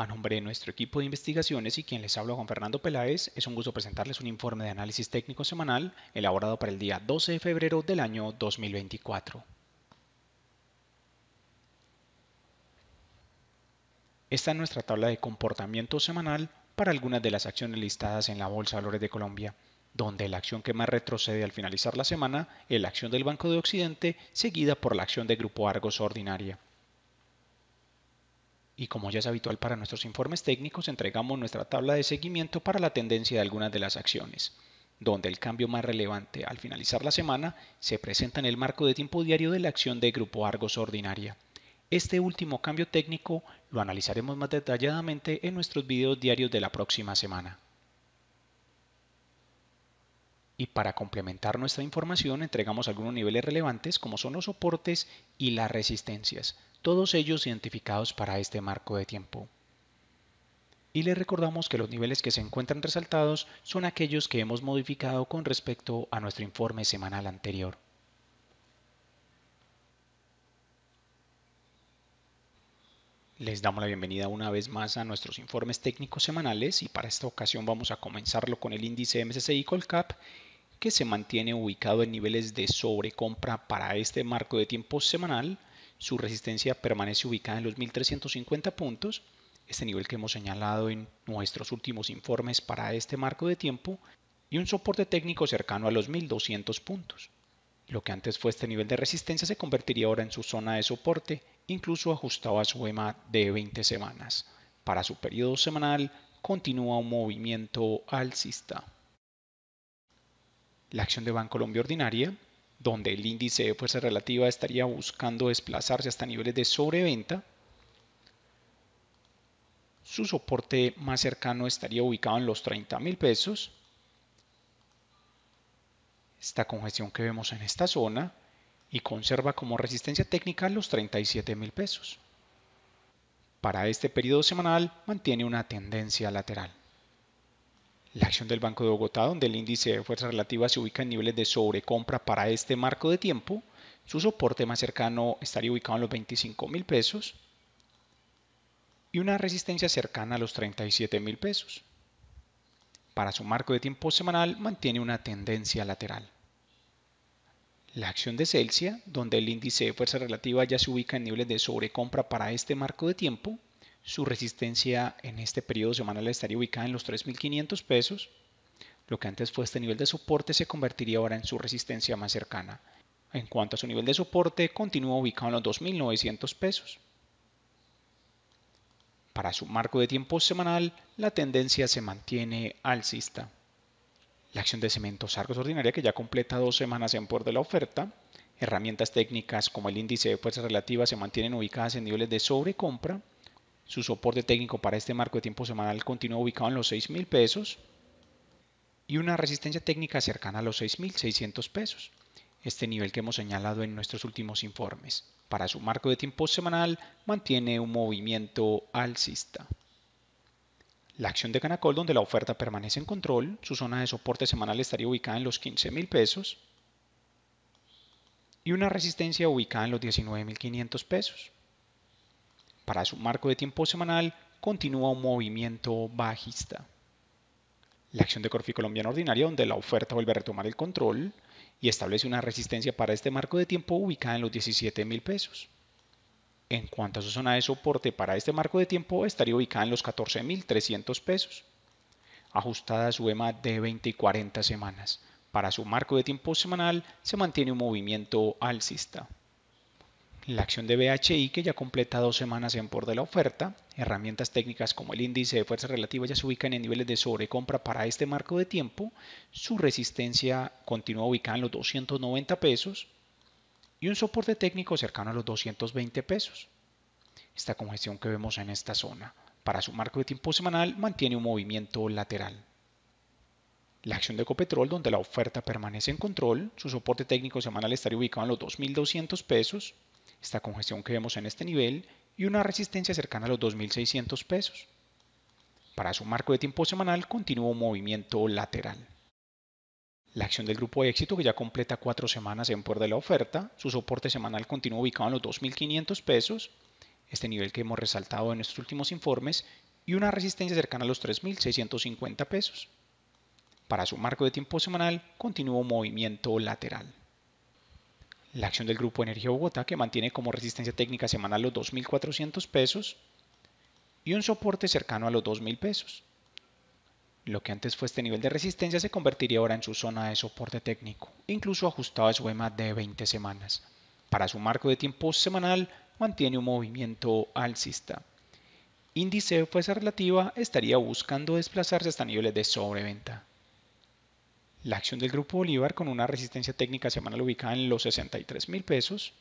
A nombre de nuestro equipo de investigaciones y quien les habla Juan Fernando Peláez, es un gusto presentarles un informe de análisis técnico semanal elaborado para el día 12 de febrero del año 2024. Esta es nuestra tabla de comportamiento semanal para algunas de las acciones listadas en la Bolsa de Valores de Colombia donde la acción que más retrocede al finalizar la semana es la acción del Banco de Occidente, seguida por la acción de Grupo Argos Ordinaria y como ya es habitual para nuestros informes técnicos, entregamos nuestra tabla de seguimiento para la tendencia de algunas de las acciones, donde el cambio más relevante al finalizar la semana se presenta en el marco de tiempo diario de la acción de Grupo Argos Ordinaria. Este último cambio técnico lo analizaremos más detalladamente en nuestros videos diarios de la próxima semana. Y para complementar nuestra información entregamos algunos niveles relevantes como son los soportes y las resistencias, todos ellos identificados para este marco de tiempo. Y les recordamos que los niveles que se encuentran resaltados son aquellos que hemos modificado con respecto a nuestro informe semanal anterior. Les damos la bienvenida una vez más a nuestros informes técnicos semanales y para esta ocasión vamos a comenzarlo con el índice MSCI Colcap que se mantiene ubicado en niveles de sobrecompra para este marco de tiempo semanal su resistencia permanece ubicada en los 1350 puntos, este nivel que hemos señalado en nuestros últimos informes para este marco de tiempo, y un soporte técnico cercano a los 1200 puntos. Lo que antes fue este nivel de resistencia se convertiría ahora en su zona de soporte, incluso ajustado a su EMA de 20 semanas. Para su periodo semanal continúa un movimiento alcista. La acción de Banco Colombia Ordinaria donde el índice de fuerza relativa estaría buscando desplazarse hasta niveles de sobreventa, su soporte más cercano estaría ubicado en los 30 mil pesos. Esta congestión que vemos en esta zona y conserva como resistencia técnica los 37 mil pesos. Para este periodo semanal mantiene una tendencia lateral. La acción del Banco de Bogotá, donde el índice de fuerza relativa se ubica en niveles de sobrecompra para este marco de tiempo, su soporte más cercano estaría ubicado en los 25 mil pesos y una resistencia cercana a los 37 mil pesos. Para su marco de tiempo semanal mantiene una tendencia lateral. La acción de Celsius, donde el índice de fuerza relativa ya se ubica en niveles de sobrecompra para este marco de tiempo, su resistencia en este periodo semanal estaría ubicada en los 3.500 pesos. Lo que antes fue este nivel de soporte se convertiría ahora en su resistencia más cercana. En cuanto a su nivel de soporte, continúa ubicado en los 2.900 pesos. Para su marco de tiempo semanal, la tendencia se mantiene alcista. La acción de cementos Argos ordinaria, que ya completa dos semanas en por de la oferta, herramientas técnicas como el índice de fuerza relativa se mantienen ubicadas en niveles de sobrecompra su soporte técnico para este marco de tiempo semanal continúa ubicado en los $6,000 pesos y una resistencia técnica cercana a los 6.600 pesos, este nivel que hemos señalado en nuestros últimos informes. Para su marco de tiempo semanal mantiene un movimiento alcista. La acción de Canacol, donde la oferta permanece en control, su zona de soporte semanal estaría ubicada en los 15.000 pesos y una resistencia ubicada en los 19.500 pesos. Para su marco de tiempo semanal continúa un movimiento bajista. La acción de Corfi Colombiana Ordinaria, donde la oferta vuelve a retomar el control y establece una resistencia para este marco de tiempo ubicada en los $17,000. pesos. En cuanto a su zona de soporte para este marco de tiempo, estaría ubicada en los 14.300 pesos, ajustada a su EMA de 20 y 40 semanas. Para su marco de tiempo semanal se mantiene un movimiento alcista la acción de BHI que ya completa dos semanas en por de la oferta, herramientas técnicas como el índice de fuerza relativa ya se ubican en niveles de sobrecompra para este marco de tiempo, su resistencia continúa ubicada en los 290 pesos y un soporte técnico cercano a los 220 pesos. Esta congestión que vemos en esta zona para su marco de tiempo semanal mantiene un movimiento lateral. La acción de Ecopetrol, donde la oferta permanece en control, su soporte técnico semanal estaría ubicado en los 2.200 pesos, esta congestión que vemos en este nivel y una resistencia cercana a los 2.600 pesos. Para su marco de tiempo semanal continúa movimiento lateral. La acción del grupo de éxito, que ya completa cuatro semanas en poder de la oferta, su soporte semanal continúa ubicado en los 2.500 pesos, este nivel que hemos resaltado en estos últimos informes, y una resistencia cercana a los 3.650 pesos. Para su marco de tiempo semanal, un movimiento lateral la acción del Grupo Energía Bogotá, que mantiene como resistencia técnica semanal los 2.400 pesos y un soporte cercano a los 2.000 pesos. Lo que antes fue este nivel de resistencia se convertiría ahora en su zona de soporte técnico, incluso ajustado a su EMA de 20 semanas. Para su marco de tiempo semanal mantiene un movimiento alcista. Índice de fuerza relativa estaría buscando desplazarse hasta niveles de sobreventa. La acción del Grupo Bolívar con una resistencia técnica semanal ubicada en los 63 mil pesos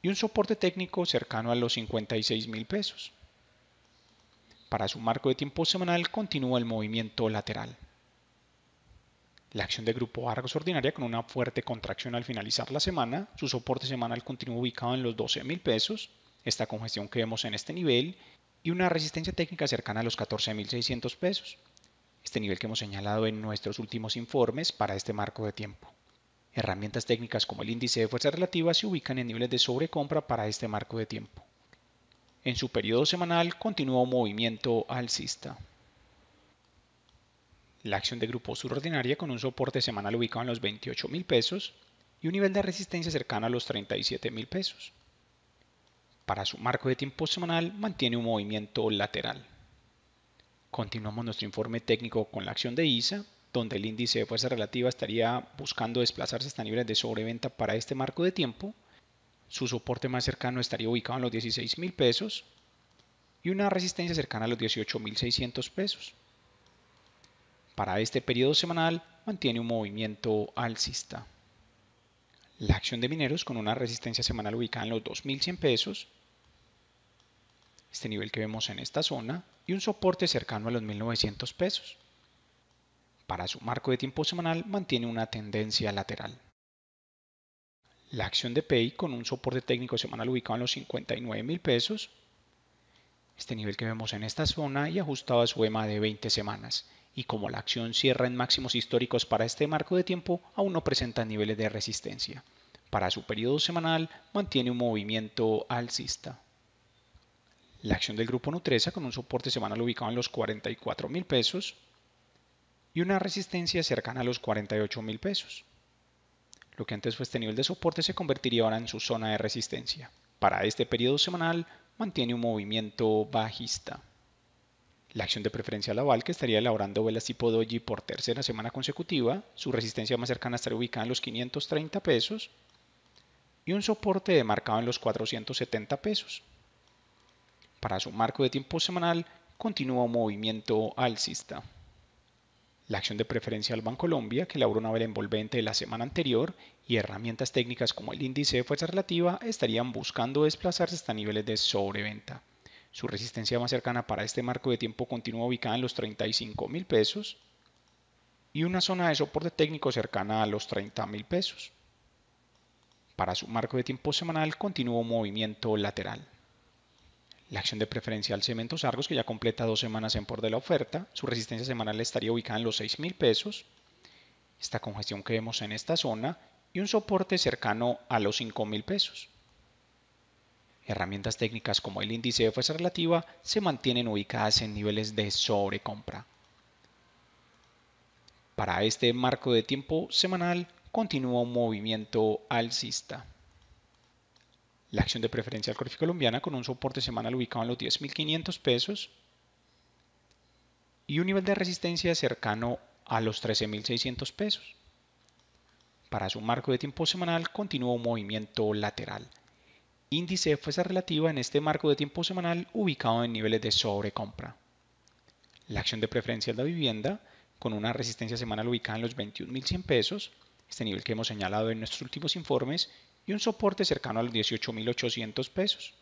y un soporte técnico cercano a los 56 mil pesos. Para su marco de tiempo semanal continúa el movimiento lateral. La acción del grupo Argos ordinaria con una fuerte contracción al finalizar la semana, su soporte semanal continúa ubicado en los 12 mil pesos, esta congestión que vemos en este nivel, y una resistencia técnica cercana a los 14 mil pesos este nivel que hemos señalado en nuestros últimos informes para este marco de tiempo. Herramientas técnicas como el índice de fuerza relativa se ubican en niveles de sobrecompra para este marco de tiempo. En su periodo semanal continúa un movimiento alcista. La acción de grupo subordinaria con un soporte semanal ubicado en los 28 mil pesos y un nivel de resistencia cercano a los 37 mil pesos. Para su marco de tiempo semanal mantiene un movimiento lateral. Continuamos nuestro informe técnico con la acción de ISA, donde el índice de fuerza relativa estaría buscando desplazarse hasta niveles de sobreventa para este marco de tiempo. Su soporte más cercano estaría ubicado en los 16 mil pesos y una resistencia cercana a los 18 mil 600 pesos. Para este periodo semanal mantiene un movimiento alcista. La acción de mineros con una resistencia semanal ubicada en los 2.100 pesos este nivel que vemos en esta zona, y un soporte cercano a los 1900 pesos. Para su marco de tiempo semanal mantiene una tendencia lateral. La acción de PEI con un soporte técnico semanal ubicado en los 59,000 pesos, este nivel que vemos en esta zona y ajustado a su EMA de 20 semanas. Y como la acción cierra en máximos históricos para este marco de tiempo, aún no presenta niveles de resistencia. Para su periodo semanal mantiene un movimiento alcista. La acción del grupo Nutresa con un soporte semanal ubicado en los 44 mil pesos y una resistencia cercana a los 48 mil pesos. Lo que antes fue este nivel de soporte se convertiría ahora en su zona de resistencia. Para este periodo semanal mantiene un movimiento bajista. La acción de preferencia Laval, que estaría elaborando velas tipo doji por tercera semana consecutiva, su resistencia más cercana estaría ubicada en los 530 pesos y un soporte marcado en los 470 pesos. Para su marco de tiempo semanal, continúa un movimiento alcista. La acción de preferencia al Colombia, que elaboró una vela envolvente la semana anterior, y herramientas técnicas como el índice de fuerza relativa estarían buscando desplazarse hasta niveles de sobreventa. Su resistencia más cercana para este marco de tiempo continúa ubicada en los 35 mil pesos y una zona de soporte técnico cercana a los 30 mil pesos. Para su marco de tiempo semanal continúa movimiento lateral la acción de preferencial Cementos Argos, que ya completa dos semanas en por de la oferta. Su resistencia semanal estaría ubicada en los 6 pesos. Esta congestión que vemos en esta zona y un soporte cercano a los 5 pesos. Herramientas técnicas como el índice de fuerza relativa se mantienen ubicadas en niveles de sobrecompra. Para este marco de tiempo semanal continúa un movimiento alcista la acción de preferencia al Corfi Colombiana con un soporte semanal ubicado en los 10.500 pesos y un nivel de resistencia cercano a los 13.600 pesos. Para su marco de tiempo semanal continuó un movimiento lateral. Índice de fuerza relativa en este marco de tiempo semanal ubicado en niveles de sobrecompra. La acción de preferencia de la vivienda con una resistencia semanal ubicada en los 21.100 pesos, este nivel que hemos señalado en nuestros últimos informes y un soporte cercano a los 18.800 pesos.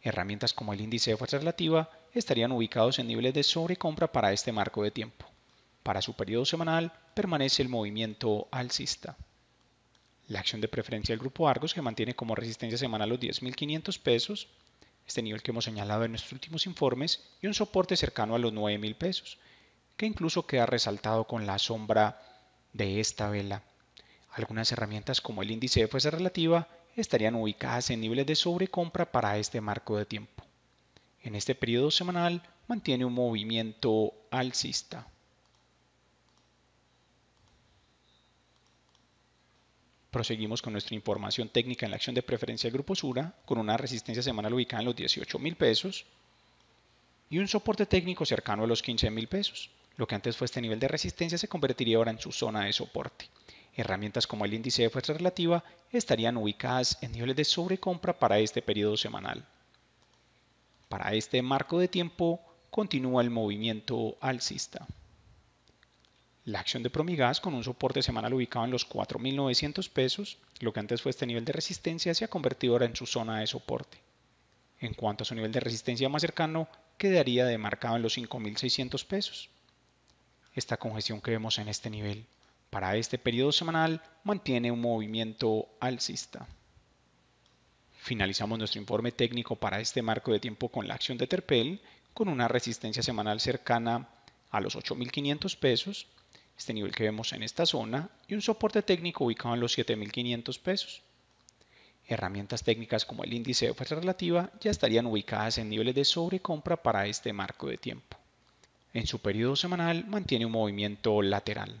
Herramientas como el índice de fuerza relativa estarían ubicados en niveles de sobrecompra para este marco de tiempo. Para su periodo semanal permanece el movimiento alcista. La acción de preferencia del grupo Argos que mantiene como resistencia semanal los 10.500 pesos, este nivel que hemos señalado en nuestros últimos informes, y un soporte cercano a los 9.000 pesos, que incluso queda resaltado con la sombra de esta vela algunas herramientas como el índice de fuerza relativa estarían ubicadas en niveles de sobrecompra para este marco de tiempo. En este periodo semanal mantiene un movimiento alcista. Proseguimos con nuestra información técnica en la acción de preferencia de Grupo Sura con una resistencia semanal ubicada en los 18 pesos y un soporte técnico cercano a los 15 mil pesos. Lo que antes fue este nivel de resistencia se convertiría ahora en su zona de soporte. Herramientas como el índice de fuerza relativa estarían ubicadas en niveles de sobrecompra para este periodo semanal. Para este marco de tiempo continúa el movimiento alcista. La acción de Promigas con un soporte semanal ubicado en los 4.900 pesos, lo que antes fue este nivel de resistencia, se ha convertido ahora en su zona de soporte. En cuanto a su nivel de resistencia más cercano, quedaría demarcado en los 5.600 pesos. Esta congestión que vemos en este nivel para este periodo semanal mantiene un movimiento alcista. Finalizamos nuestro informe técnico para este marco de tiempo con la acción de Terpel, con una resistencia semanal cercana a los 8.500 pesos, este nivel que vemos en esta zona, y un soporte técnico ubicado en los 7.500 pesos. Herramientas técnicas como el índice de oferta relativa ya estarían ubicadas en niveles de sobrecompra para este marco de tiempo. En su periodo semanal mantiene un movimiento lateral.